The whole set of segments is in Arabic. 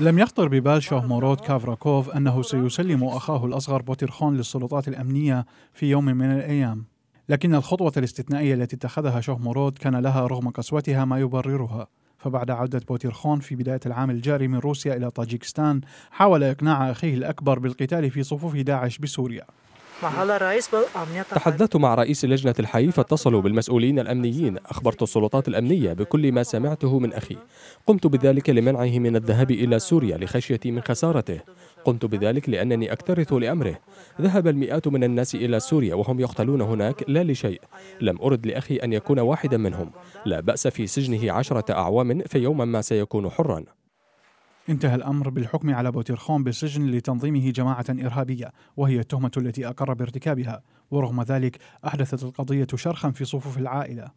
لم يخطر ببال شاهمورود كافراكوف أنه سيسلم أخاه الأصغر بوتيرخون للسلطات الأمنية في يوم من الأيام لكن الخطوة الاستثنائية التي اتخذها شاهمورود كان لها رغم قسوتها ما يبررها فبعد عودة بوتيرخون في بداية العام الجاري من روسيا إلى طاجيكستان حاول إقناع أخيه الأكبر بالقتال في صفوف داعش بسوريا تحدثت مع رئيس لجنة الحي فاتصلوا بالمسؤولين الأمنيين أخبرت السلطات الأمنية بكل ما سمعته من أخي قمت بذلك لمنعه من الذهاب إلى سوريا لخشيتي من خسارته قمت بذلك لأنني أكترث لأمره ذهب المئات من الناس إلى سوريا وهم يقتلون هناك لا لشيء لم أرد لأخي أن يكون واحدا منهم لا بأس في سجنه عشرة أعوام فيوما ما سيكون حرا انتهى الأمر بالحكم على بوتيرخون بالسجن لتنظيمه جماعة إرهابية وهي التهمة التي أقر بارتكابها ورغم ذلك أحدثت القضية شرخا في صفوف العائلة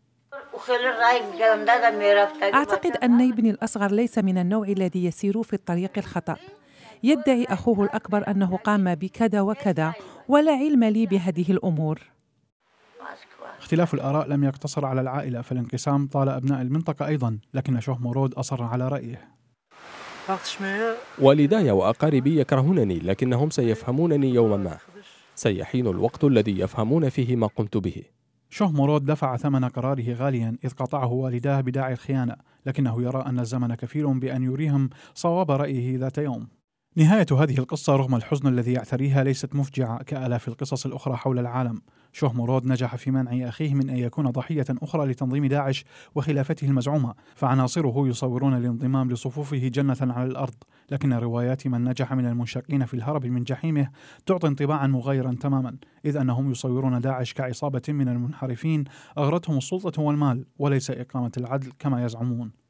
أعتقد أن ابني الأصغر ليس من النوع الذي يسير في الطريق الخطأ يدعي أخوه الأكبر أنه قام بكذا وكذا ولا علم لي بهذه الأمور اختلاف الآراء لم يقتصر على العائلة فالانقسام طال أبناء المنطقة أيضا لكن شوه مرود أصر على رأيه والداي وأقاربي يكرهونني لكنهم سيفهمونني يوما ما سيحين الوقت الذي يفهمون فيه ما قمت به شوه مورود دفع ثمن قراره غاليا إذ قطعه والداه بداعي الخيانة لكنه يرى أن الزمن كفيل بأن يريهم صواب رأيه ذات يوم نهاية هذه القصة رغم الحزن الذي يعتريها ليست مفجعة كآلاف القصص الأخرى حول العالم شوه مراد نجح في منع أخيه من أن يكون ضحية أخرى لتنظيم داعش وخلافته المزعومة فعناصره يصورون الانضمام لصفوفه جنة على الأرض لكن روايات من نجح من المنشقين في الهرب من جحيمه تعطي انطباعا مغايرا تماما إذ أنهم يصورون داعش كعصابة من المنحرفين أغرتهم السلطة والمال وليس إقامة العدل كما يزعمون